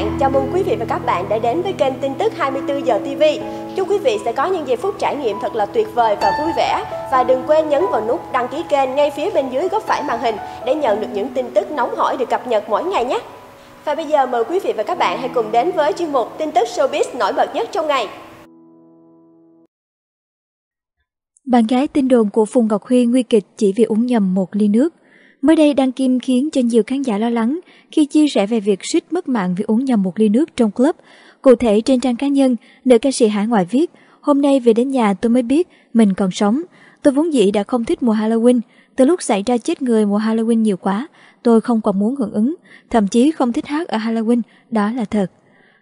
bạn, chào mừng quý vị và các bạn đã đến với kênh tin tức 24 giờ TV. Chúc quý vị sẽ có những giây phút trải nghiệm thật là tuyệt vời và vui vẻ. Và đừng quên nhấn vào nút đăng ký kênh ngay phía bên dưới góc phải màn hình để nhận được những tin tức nóng hổi được cập nhật mỗi ngày nhé. Và bây giờ mời quý vị và các bạn hãy cùng đến với chuyên mục tin tức showbiz nổi bật nhất trong ngày. Bạn gái tin đồn của Phùng Ngọc Huy nguy kịch chỉ vì uống nhầm một ly nước. Mới đây Đăng Kim khiến cho nhiều khán giả lo lắng khi chia sẻ về việc suýt mất mạng vì uống nhầm một ly nước trong club. Cụ thể trên trang cá nhân, nữ ca sĩ hải ngoại viết Hôm nay về đến nhà tôi mới biết mình còn sống. Tôi vốn dĩ đã không thích mùa Halloween. Từ lúc xảy ra chết người mùa Halloween nhiều quá, tôi không còn muốn hưởng ứng, thậm chí không thích hát ở Halloween, đó là thật.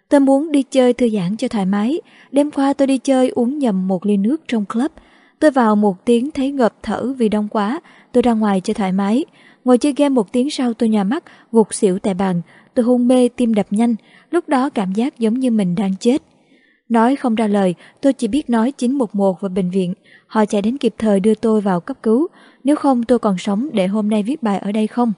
Tôi muốn đi chơi thư giãn cho thoải mái. Đêm qua tôi đi chơi uống nhầm một ly nước trong club – Tôi vào một tiếng thấy ngợp thở vì đông quá, tôi ra ngoài chơi thoải mái. Ngồi chơi game một tiếng sau tôi nhòa mắt, gục xỉu tại bàn. Tôi hôn mê tim đập nhanh, lúc đó cảm giác giống như mình đang chết. Nói không ra lời, tôi chỉ biết nói 911 và bệnh viện. Họ chạy đến kịp thời đưa tôi vào cấp cứu, nếu không tôi còn sống để hôm nay viết bài ở đây không?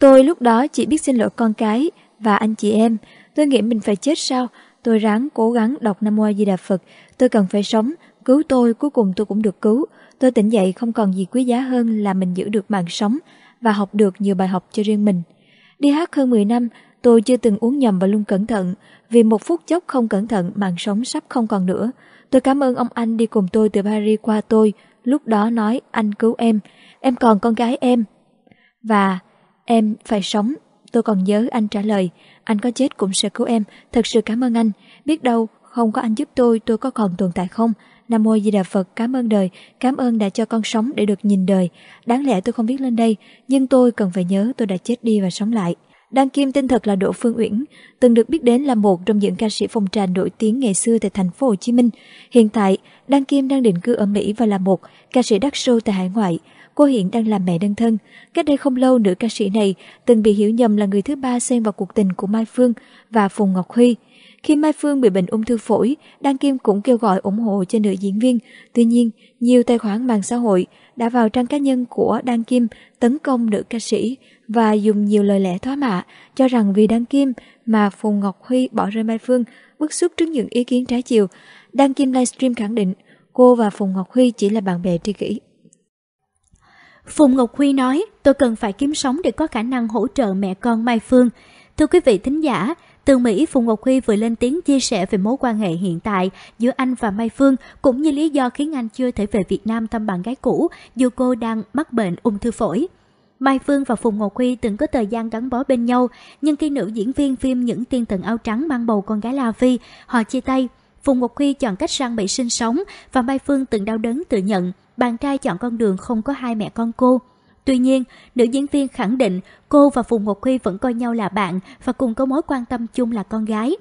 Tôi lúc đó chỉ biết xin lỗi con cái và anh chị em. Tôi nghĩ mình phải chết sao? Tôi ráng cố gắng đọc Nam Mô Di Đà Phật. Tôi cần phải sống, Cứu tôi, cuối cùng tôi cũng được cứu. Tôi tỉnh dậy không còn gì quý giá hơn là mình giữ được mạng sống và học được nhiều bài học cho riêng mình. Đi hát hơn 10 năm, tôi chưa từng uống nhầm và luôn cẩn thận. Vì một phút chốc không cẩn thận, mạng sống sắp không còn nữa. Tôi cảm ơn ông anh đi cùng tôi từ Paris qua tôi. Lúc đó nói anh cứu em, em còn con gái em. Và em phải sống. Tôi còn nhớ anh trả lời, anh có chết cũng sẽ cứu em, thật sự cảm ơn anh. Biết đâu không có anh giúp tôi tôi có còn tồn tại không Nam Mô Di Đà Phật, cảm ơn đời, cảm ơn đã cho con sống để được nhìn đời. Đáng lẽ tôi không biết lên đây, nhưng tôi cần phải nhớ tôi đã chết đi và sống lại. đăng Kim tên thật là Đỗ Phương Uyển, từng được biết đến là một trong những ca sĩ phong trà nổi tiếng ngày xưa tại thành phố Hồ Chí Minh. Hiện tại, đăng Kim đang định cư ở Mỹ và là một ca sĩ đắt show tại hải ngoại. Cô hiện đang là mẹ đơn thân. Cách đây không lâu, nữ ca sĩ này từng bị hiểu nhầm là người thứ ba xen vào cuộc tình của Mai Phương và Phùng Ngọc Huy. Khi Mai Phương bị bệnh ung thư phổi, Đăng Kim cũng kêu gọi ủng hộ cho nữ diễn viên. Tuy nhiên, nhiều tài khoản mạng xã hội đã vào trang cá nhân của Đăng Kim tấn công nữ ca sĩ và dùng nhiều lời lẽ thóa mạ, cho rằng vì Đăng Kim mà Phùng Ngọc Huy bỏ rơi Mai Phương, bức xúc trước những ý kiến trái chiều. Đăng Kim livestream khẳng định cô và Phùng Ngọc Huy chỉ là bạn bè tri kỷ. Phùng Ngọc Huy nói, tôi cần phải kiếm sống để có khả năng hỗ trợ mẹ con Mai Phương. Thưa quý vị thính giả, từ Mỹ, Phùng Ngọc Huy vừa lên tiếng chia sẻ về mối quan hệ hiện tại giữa anh và Mai Phương, cũng như lý do khiến anh chưa thể về Việt Nam thăm bạn gái cũ, dù cô đang mắc bệnh ung thư phổi. Mai Phương và Phùng Ngọc Huy từng có thời gian gắn bó bên nhau, nhưng khi nữ diễn viên phim Những tiên thần áo trắng mang bầu con gái La Phi, họ chia tay. Phùng Ngọc Huy chọn cách sang Mỹ sinh sống và Mai Phương từng đau đớn tự nhận, bạn trai chọn con đường không có hai mẹ con cô. Tuy nhiên, nữ diễn viên khẳng định cô và Phùng Ngọc Huy vẫn coi nhau là bạn và cùng có mối quan tâm chung là con gái.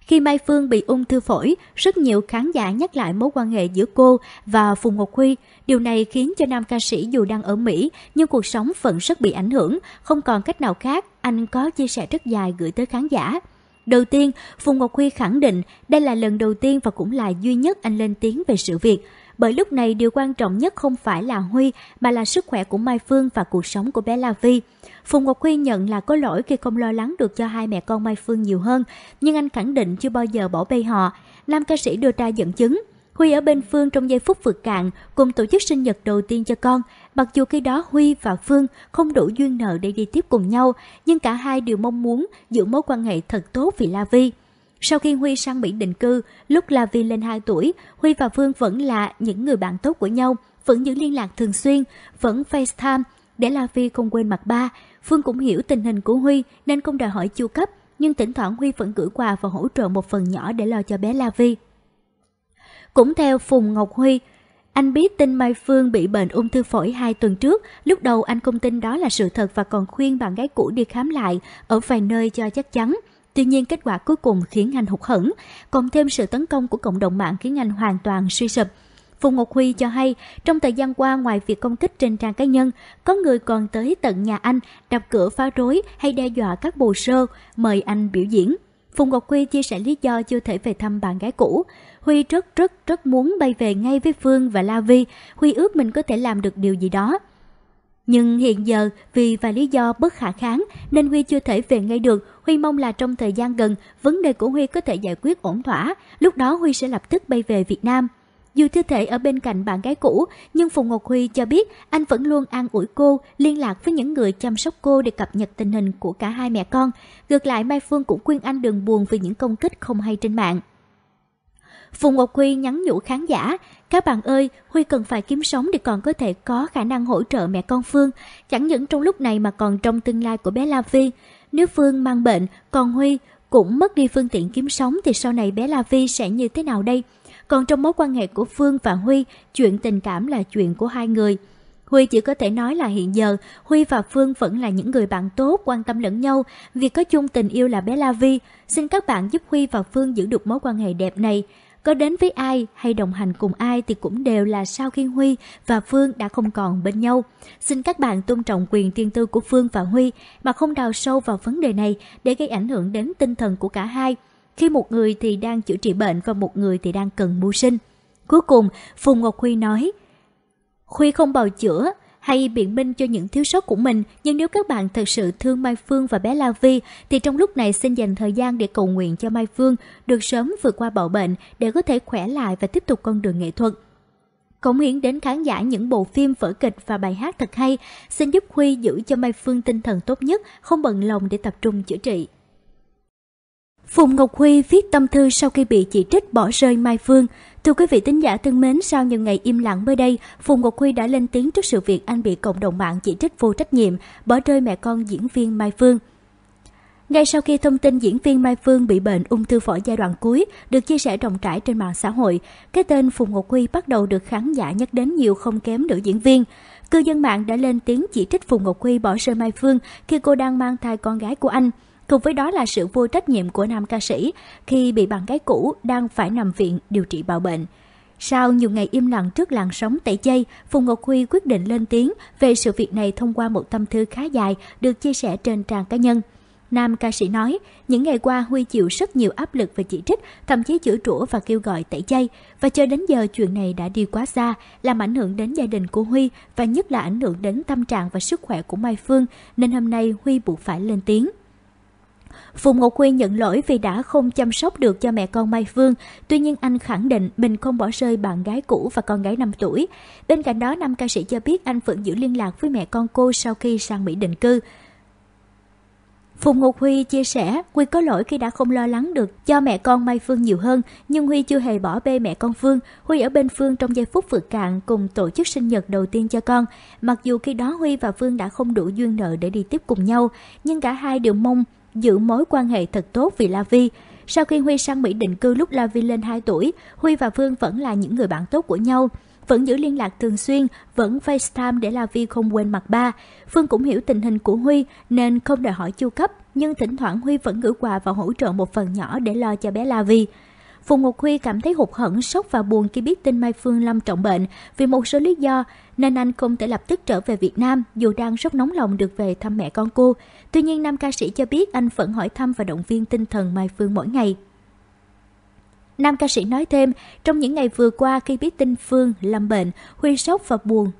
Khi Mai Phương bị ung thư phổi, rất nhiều khán giả nhắc lại mối quan hệ giữa cô và Phùng Ngọc Huy. Điều này khiến cho nam ca sĩ dù đang ở Mỹ nhưng cuộc sống vẫn rất bị ảnh hưởng, không còn cách nào khác. Anh có chia sẻ rất dài gửi tới khán giả. Đầu tiên, Phùng Ngọc Huy khẳng định đây là lần đầu tiên và cũng là duy nhất anh lên tiếng về sự việc bởi lúc này điều quan trọng nhất không phải là Huy mà là sức khỏe của Mai Phương và cuộc sống của bé La Vi. Phùng Ngọc Huy nhận là có lỗi khi không lo lắng được cho hai mẹ con Mai Phương nhiều hơn, nhưng anh khẳng định chưa bao giờ bỏ bê họ. Nam ca sĩ đưa ra dẫn chứng. Huy ở bên Phương trong giây phút vượt cạn, cùng tổ chức sinh nhật đầu tiên cho con. Mặc dù khi đó Huy và Phương không đủ duyên nợ để đi tiếp cùng nhau, nhưng cả hai đều mong muốn giữ mối quan hệ thật tốt vì La Vi. Sau khi Huy sang Mỹ định cư, lúc la Vi lên 2 tuổi, Huy và Phương vẫn là những người bạn tốt của nhau, vẫn giữ liên lạc thường xuyên, vẫn FaceTime để La vi không quên mặt ba. Phương cũng hiểu tình hình của Huy nên không đòi hỏi chu cấp, nhưng thỉnh thoảng Huy vẫn gửi quà và hỗ trợ một phần nhỏ để lo cho bé La Vi. Cũng theo Phùng Ngọc Huy, anh biết tin Mai Phương bị bệnh ung thư phổi 2 tuần trước, lúc đầu anh không tin đó là sự thật và còn khuyên bạn gái cũ đi khám lại ở vài nơi cho chắc chắn. Tuy nhiên kết quả cuối cùng khiến anh hụt hẫng, cộng thêm sự tấn công của cộng đồng mạng khiến anh hoàn toàn suy sụp. Phùng Ngọc Huy cho hay, trong thời gian qua ngoài việc công kích trên trang cá nhân, có người còn tới tận nhà anh, đập cửa phá rối hay đe dọa các bồ sơ, mời anh biểu diễn. Phùng Ngọc Huy chia sẻ lý do chưa thể về thăm bạn gái cũ. Huy rất rất rất muốn bay về ngay với Phương và La Vi. Huy ước mình có thể làm được điều gì đó. Nhưng hiện giờ vì vài lý do bất khả kháng nên Huy chưa thể về ngay được. Huy mong là trong thời gian gần, vấn đề của Huy có thể giải quyết ổn thỏa. Lúc đó Huy sẽ lập tức bay về Việt Nam. Dù chưa thể ở bên cạnh bạn gái cũ, nhưng Phùng Ngọc Huy cho biết anh vẫn luôn an ủi cô, liên lạc với những người chăm sóc cô để cập nhật tình hình của cả hai mẹ con. Ngược lại Mai Phương cũng khuyên anh đừng buồn vì những công kích không hay trên mạng. Phùng Ngọc Huy nhắn nhủ khán giả, các bạn ơi, Huy cần phải kiếm sống để còn có thể có khả năng hỗ trợ mẹ con Phương, chẳng những trong lúc này mà còn trong tương lai của bé La Vi. Nếu Phương mang bệnh, còn Huy cũng mất đi phương tiện kiếm sống thì sau này bé La Vi sẽ như thế nào đây? Còn trong mối quan hệ của Phương và Huy, chuyện tình cảm là chuyện của hai người. Huy chỉ có thể nói là hiện giờ, Huy và Phương vẫn là những người bạn tốt, quan tâm lẫn nhau, vì có chung tình yêu là bé La Vi. Xin các bạn giúp Huy và Phương giữ được mối quan hệ đẹp này. Có đến với ai hay đồng hành cùng ai thì cũng đều là sau khi Huy và Phương đã không còn bên nhau. Xin các bạn tôn trọng quyền riêng tư của Phương và Huy mà không đào sâu vào vấn đề này để gây ảnh hưởng đến tinh thần của cả hai. Khi một người thì đang chữa trị bệnh và một người thì đang cần mưu sinh. Cuối cùng, Phùng Ngọc Huy nói, Huy không bào chữa hay biện minh cho những thiếu sót của mình, nhưng nếu các bạn thật sự thương Mai Phương và bé La Vi thì trong lúc này xin dành thời gian để cầu nguyện cho Mai Phương được sớm vượt qua bạo bệnh để có thể khỏe lại và tiếp tục con đường nghệ thuật cống hiến đến khán giả những bộ phim vở kịch và bài hát thật hay, xin giúp Huy giữ cho Mai Phương tinh thần tốt nhất, không bận lòng để tập trung chữa trị. Phùng Ngọc Huy viết tâm thư sau khi bị chỉ trích bỏ rơi Mai Phương. Thưa quý vị tín giả thân mến, sau nhiều ngày im lặng mới đây, Phùng Ngọc Huy đã lên tiếng trước sự việc anh bị cộng đồng mạng chỉ trích vô trách nhiệm, bỏ rơi mẹ con diễn viên Mai Phương. Ngay sau khi thông tin diễn viên Mai Phương bị bệnh ung thư phổi giai đoạn cuối được chia sẻ rộng rãi trên mạng xã hội, cái tên Phùng Ngọc Huy bắt đầu được khán giả nhắc đến nhiều không kém nữ diễn viên. Cư dân mạng đã lên tiếng chỉ trích Phùng Ngọc Huy bỏ rơi Mai Phương khi cô đang mang thai con gái của anh. Cùng với đó là sự vô trách nhiệm của nam ca sĩ khi bị bạn gái cũ đang phải nằm viện điều trị bạo bệnh. Sau nhiều ngày im lặng trước làn sóng tẩy chay, Phùng Ngọc Huy quyết định lên tiếng về sự việc này thông qua một tâm thư khá dài được chia sẻ trên trang cá nhân. Nam ca sĩ nói, những ngày qua Huy chịu rất nhiều áp lực và chỉ trích, thậm chí chửi rủa và kêu gọi tẩy chay. Và cho đến giờ chuyện này đã đi quá xa, làm ảnh hưởng đến gia đình của Huy và nhất là ảnh hưởng đến tâm trạng và sức khỏe của Mai Phương, nên hôm nay Huy buộc phải lên tiếng. Phùng Ngọc Huy nhận lỗi vì đã không chăm sóc được cho mẹ con Mai Phương, tuy nhiên anh khẳng định mình không bỏ rơi bạn gái cũ và con gái 5 tuổi. Bên cạnh đó, nam ca sĩ cho biết anh vẫn giữ liên lạc với mẹ con cô sau khi sang Mỹ định cư. Phùng Ngọc Huy chia sẻ, huy có lỗi khi đã không lo lắng được cho mẹ con Mai Phương nhiều hơn, nhưng Huy chưa hề bỏ bê mẹ con Phương. Huy ở bên Phương trong giây phút vượt cạn cùng tổ chức sinh nhật đầu tiên cho con. Mặc dù khi đó Huy và Phương đã không đủ duyên nợ để đi tiếp cùng nhau, nhưng cả hai đều mong giữ mối quan hệ thật tốt vì La Vi. Sau khi Huy sang Mỹ định cư lúc La Vi lên 2 tuổi, Huy và Phương vẫn là những người bạn tốt của nhau vẫn giữ liên lạc thường xuyên, vẫn FaceTime để La Vi không quên mặt ba. Phương cũng hiểu tình hình của Huy nên không đòi hỏi chu cấp, nhưng thỉnh thoảng Huy vẫn gửi quà và hỗ trợ một phần nhỏ để lo cho bé La Vi. Phùng Ngọc Huy cảm thấy hụt hẫng, sốc và buồn khi biết tin Mai Phương Lâm trọng bệnh vì một số lý do nên anh không thể lập tức trở về Việt Nam dù đang rất nóng lòng được về thăm mẹ con cô. Tuy nhiên nam ca sĩ cho biết anh vẫn hỏi thăm và động viên tinh thần Mai Phương mỗi ngày. Nam ca sĩ nói thêm, trong những ngày vừa qua khi biết tin Phương lâm bệnh, Huy sốc và buồn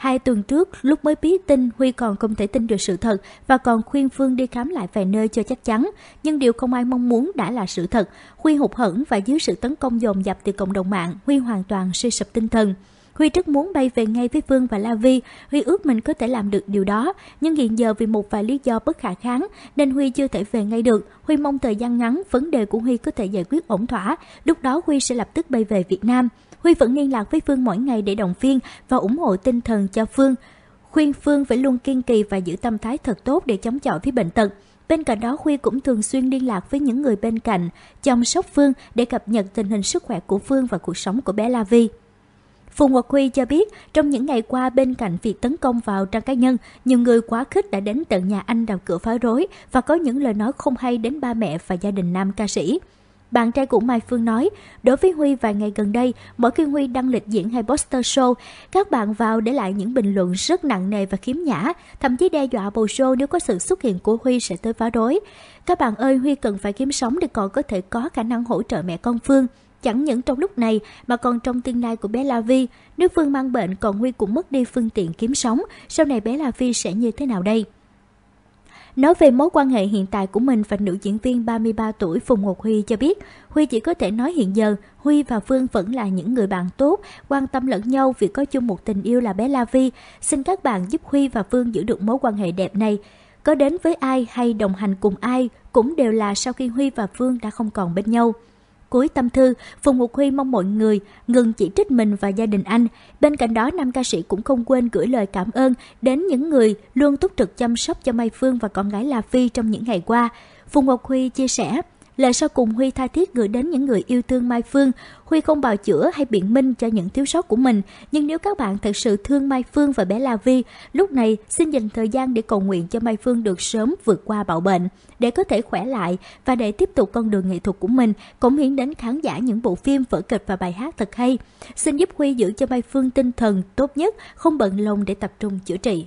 Hai tuần trước, lúc mới biết tin, Huy còn không thể tin được sự thật và còn khuyên Phương đi khám lại vài nơi cho chắc chắn. Nhưng điều không ai mong muốn đã là sự thật. Huy hụt hẫng và dưới sự tấn công dồn dập từ cộng đồng mạng, Huy hoàn toàn suy sụp tinh thần. Huy rất muốn bay về ngay với phương và La Vi, Huy ước mình có thể làm được điều đó, nhưng hiện giờ vì một vài lý do bất khả kháng nên Huy chưa thể về ngay được. Huy mong thời gian ngắn vấn đề của Huy có thể giải quyết ổn thỏa, lúc đó Huy sẽ lập tức bay về Việt Nam. Huy vẫn liên lạc với Phương mỗi ngày để động viên và ủng hộ tinh thần cho Phương. Khuyên Phương phải luôn kiên trì và giữ tâm thái thật tốt để chống chọi với bệnh tật. Bên cạnh đó, Huy cũng thường xuyên liên lạc với những người bên cạnh, chăm sóc Phương để cập nhật tình hình sức khỏe của Phương và cuộc sống của bé La Vi. Phùng Ngọc Huy cho biết, trong những ngày qua bên cạnh việc tấn công vào trang cá nhân, nhiều người quá khích đã đến tận nhà anh đào cửa phá rối và có những lời nói không hay đến ba mẹ và gia đình nam ca sĩ. Bạn trai của Mai Phương nói, đối với Huy vài ngày gần đây, mỗi khi Huy đăng lịch diễn hay poster show, các bạn vào để lại những bình luận rất nặng nề và khiếm nhã, thậm chí đe dọa bầu show nếu có sự xuất hiện của Huy sẽ tới phá đối. Các bạn ơi, Huy cần phải kiếm sống để còn có thể có khả năng hỗ trợ mẹ con Phương. Chẳng những trong lúc này mà còn trong tương lai của bé La Vi, nếu Phương mang bệnh còn Huy cũng mất đi phương tiện kiếm sống, sau này bé La Vi sẽ như thế nào đây? Nói về mối quan hệ hiện tại của mình và nữ diễn viên 33 tuổi Phùng Ngọc Huy cho biết, Huy chỉ có thể nói hiện giờ Huy và Phương vẫn là những người bạn tốt, quan tâm lẫn nhau vì có chung một tình yêu là bé La Vi. Xin các bạn giúp Huy và Phương giữ được mối quan hệ đẹp này. Có đến với ai hay đồng hành cùng ai cũng đều là sau khi Huy và Phương đã không còn bên nhau cuối tâm thư, Phùng Ngọc Huy mong mọi người ngừng chỉ trích mình và gia đình anh. Bên cạnh đó, nam ca sĩ cũng không quên gửi lời cảm ơn đến những người luôn túc trực chăm sóc cho Mai Phương và con gái La Phi trong những ngày qua. Phùng Ngọc Huy chia sẻ, Lời sau cùng Huy tha thiết gửi đến những người yêu thương Mai Phương. Huy không bào chữa hay biện minh cho những thiếu sót của mình, nhưng nếu các bạn thật sự thương Mai Phương và bé La Vi, lúc này xin dành thời gian để cầu nguyện cho Mai Phương được sớm vượt qua bạo bệnh, để có thể khỏe lại và để tiếp tục con đường nghệ thuật của mình, cống hiến đến khán giả những bộ phim, vở kịch và bài hát thật hay. Xin giúp Huy giữ cho Mai Phương tinh thần tốt nhất, không bận lòng để tập trung chữa trị.